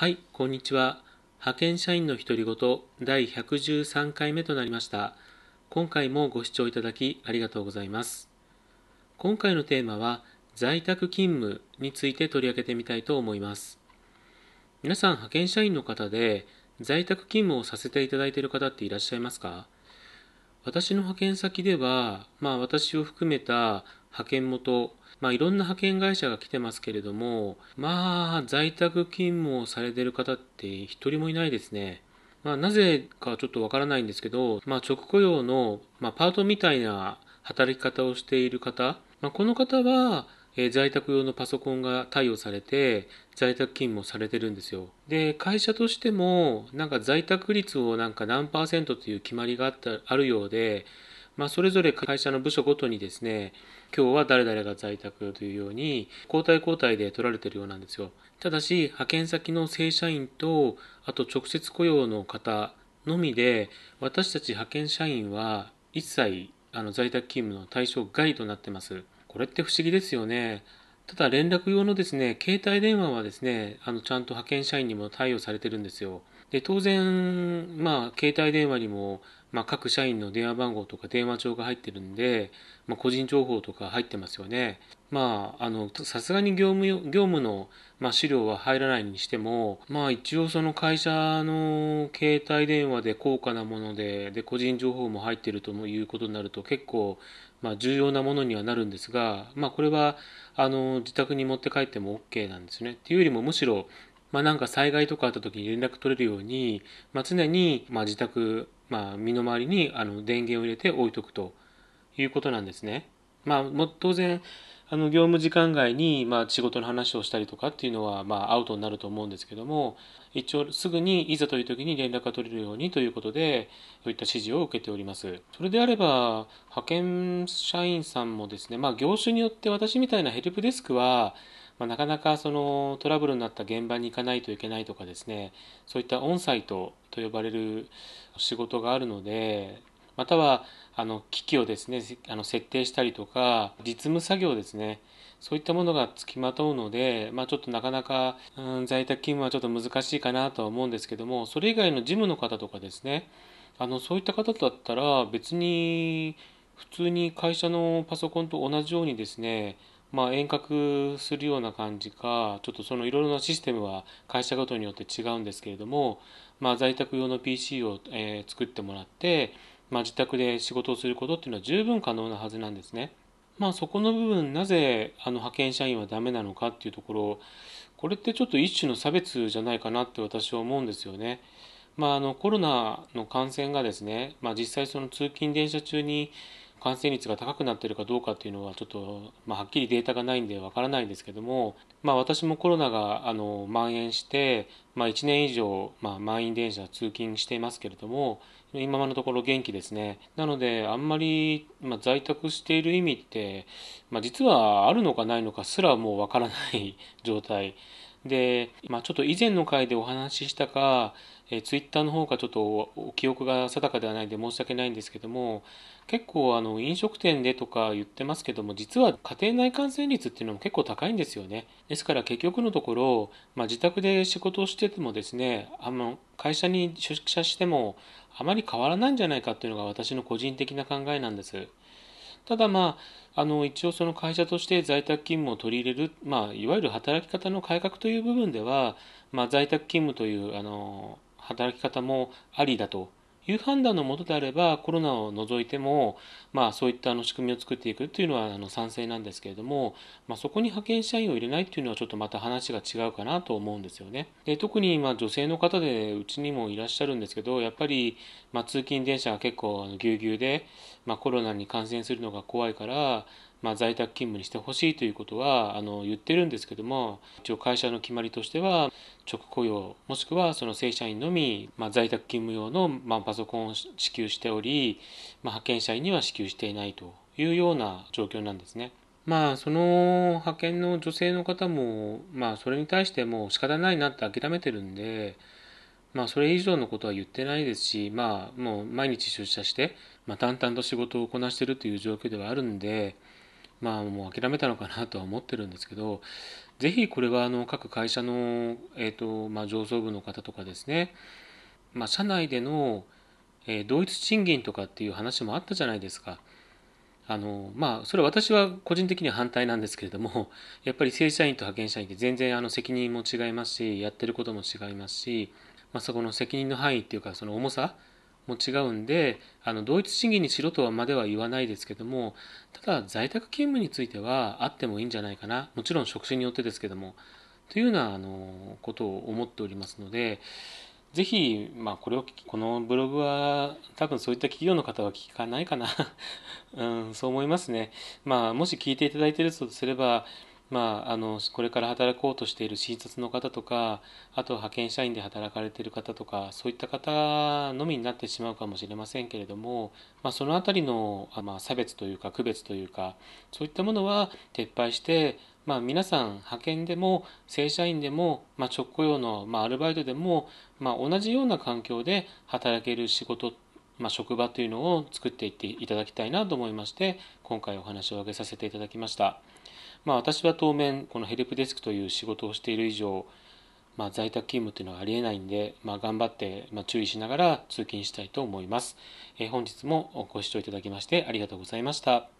はい、こんにちは。派遣社員の独り言第113回目となりました。今回もご視聴いただきありがとうございます。今回のテーマは在宅勤務について取り上げてみたいと思います。皆さん派遣社員の方で在宅勤務をさせていただいている方っていらっしゃいますか私の派遣先では、まあ私を含めた派遣元、まあ、いろんな派遣会社が来てますけれども、まあ、在宅勤務をされてる方って一人もいないですね。まあ、なぜかちょっとわからないんですけど、まあ、直雇用の、まあ、パートみたいな働き方をしている方、まあ、この方は、えー、在宅用のパソコンが貸与されて、在宅勤務をされてるんですよ。で、会社としても、なんか在宅率をなんか何パーセントという決まりがあった、あるようで、まあ、それぞれ会社の部署ごとにですね、今日は誰々が在宅というように、交代交代で取られてるようなんですよ。ただし、派遣先の正社員と、あと直接雇用の方のみで、私たち派遣社員は一切あの在宅勤務の対象外となってます。これって不思議ですよね。ただ連絡用のですね、携帯電話はですね、あのちゃんと派遣社員にも貸与されてるんですよ。で当然、まあ、携帯電話にも、まあ、各社員の電話番号とか電話帳が入ってるんで、まあ、個人情報とか入ってますよね。まあ、あの、さすがに業務、業務の、まあ、資料は入らないにしても、まあ、一応その会社の携帯電話で高価なもので、で、個人情報も入ってるということになると結構、まあ、重要なものにはなるんですが、まあ、これは、あの、自宅に持って帰っても OK なんですね。っていうよりも、むしろ、まあ、なんか災害とかあった時に連絡取れるように、まあ、常にま自宅、まあ、身の回りにあの電源を入れて置いとくということなんですね。まあ、当然あの業務時間外にま仕事の話をしたりとかっていうのはまアウトになると思うんですけども一応すぐにいざという時に連絡が取れるようにということでそういった指示を受けておりますそれであれば派遣社員さんもですねまあ業種によって私みたいなヘルプデスクはまあ、なかなかそのトラブルになった現場に行かないといけないとかですねそういったオンサイトと呼ばれる仕事があるのでまたはあの機器をですねあの設定したりとか実務作業ですねそういったものがつきまとうので、まあ、ちょっとなかなか、うん、在宅勤務はちょっと難しいかなとは思うんですけどもそれ以外の事務の方とかですねあのそういった方だったら別に普通に会社のパソコンと同じようにですねまあ、遠隔するような感じかちょっとそのいろいろなシステムは会社ごとによって違うんですけれども、まあ、在宅用の PC を、えー、作ってもらって、まあ、自宅で仕事をすることっていうのは十分可能なはずなんですね。まあ、そこの部分なぜあの派遣社員はダメなのかっていうところこれってちょっと一種の差別じゃないかなって私は思うんですよね。まあ、あのコロナの感染がですね、まあ、実際その通勤電車中に感染率が高くなっているかどうかっていうのはちょっと、まあ、はっきりデータがないんでわからないんですけども、まあ、私もコロナがあの蔓延して、まあ、1年以上、まあ、満員電車通勤していますけれども今のところ元気ですねなのであんまり、まあ、在宅している意味って、まあ、実はあるのかないのかすらもうわからない 状態で、まあ、ちょっと以前の回でお話ししたか、えー、ツイッターの方がちょっと記憶が定かではないんで申し訳ないんですけども結構あの飲食店でとか言ってますけども実は家庭内感染率っていうのも結構高いんですよねですから結局のところ、まあ、自宅で仕事をしててもですねあの会社に出社してもあまり変わらないんじゃないかっていうのが私の個人的な考えなんですただまああの一応その会社として在宅勤務を取り入れる、まあ、いわゆる働き方の改革という部分では、まあ、在宅勤務というあの働き方もありだという判断のもとであれば、コロナを除いても、まあ、そういったあの仕組みを作っていくというのはあの賛成なんですけれども、まあ、そこに派遣社員を入れないというのは、ちょっとまた話が違うかなと思うんですよね。で特にま女性の方で、うちにもいらっしゃるんですけど、やっぱりま通勤電車が結構ぎゅうぎゅうで、まあ、コロナに感染するのが怖いから、まあ、在宅勤務にしてほしいということはあの言ってるんですけども一応会社の決まりとしては直雇用もしくはその正社員のみ、まあ、在宅勤務用の、まあ、パソコンを支給しており、まあ、派遣社員には支給していないというような状況なんですね。まあその派遣の女性の方も、まあ、それに対しても仕方ないなって諦めてるんで、まあ、それ以上のことは言ってないですし、まあ、もう毎日出社して、まあ、淡々と仕事をこなしてるという状況ではあるんで、まあもう諦めたのかなとは思ってるんですけど、ぜひこれはあの各会社の、えーとまあ、上層部の方とかですね、まあ、社内での、えー、同一賃金とかっていう話もあったじゃないですか。あのまあ、それは私は個人的には反対なんですけれども やっぱり正社員と派遣社員って全然あの責任も違いますしやってることも違いますし、まあ、そこの責任の範囲っていうかその重さも違うんであの同一賃金にしろとはまでは言わないですけどもただ在宅勤務についてはあってもいいんじゃないかなもちろん職種によってですけどもというようなあのことを思っておりますのでぜひ、まあ、これをこのブログは多分そういった企業の方は聞かないかな、うん、そう思いますね、まあ、もし聞いていただいているとすればまあ、あのこれから働こうとしている新卒の方とかあと派遣社員で働かれている方とかそういった方のみになってしまうかもしれませんけれども、まあ、その辺りの、まあ、差別というか区別というかそういったものは撤廃して、まあ、皆さん派遣でも正社員でも、ま直雇用の、まアルバイトでも、ま同じような環境で働ける仕事まあ、職場というのを作っていっていただきたいなと思いまして今回お話を挙げさせていただきました。まあ、私は当面このヘルプデスクという仕事をしている以上、まあ、在宅勤務というのはありえないんで、まあ、頑張って、ま注意しながら通勤したいと思います、えー、本日もご視聴いただきましてありがとうございました